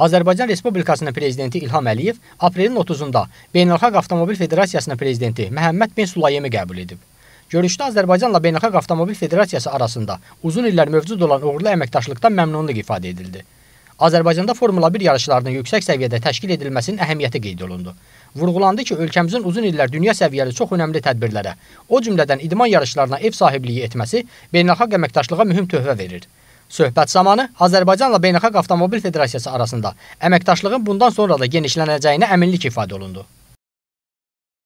Azərbaycan Respublikasının prezidenti İlham Əliyev aprelin 30-da Beynəlxalq Avtomobil Federasiyasının prezidenti Məhəmməd bin Sulayemi qəbul edib. Görüşdə Azərbaycanla Beynəlxalq Avtomobil Federasiyası arasında uzun illər mövcud olan uğurlu əməkdaşlıqdan məmnunluq ifadə edildi. Azərbaycanda Formula 1 yarışlarının yüksək səviyyədə təşkil edilməsinin əhəmiyyəti qeyd olundu. Vurğulandı ki, ölkəmizin uzun illər dünya səviyyəli çox önəmli tədbirlərə, o cümlədən idman yarışlarına ev sahibliyi etməsi beynəlxalq əməkdaşlığa mühüm töhfə verir. Söhbət zamanı Azərbaycanla Beynəlxalq Avtomobil Federasiyası arasında əməkdaşlığın bundan sonra da genişlənəcəyinə əminlik ifadə olundu.